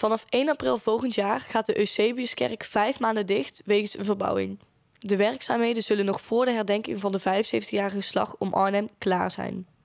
Vanaf 1 april volgend jaar gaat de Eusebiuskerk vijf maanden dicht wegens een verbouwing. De werkzaamheden zullen nog voor de herdenking van de 75-jarige slag om Arnhem klaar zijn.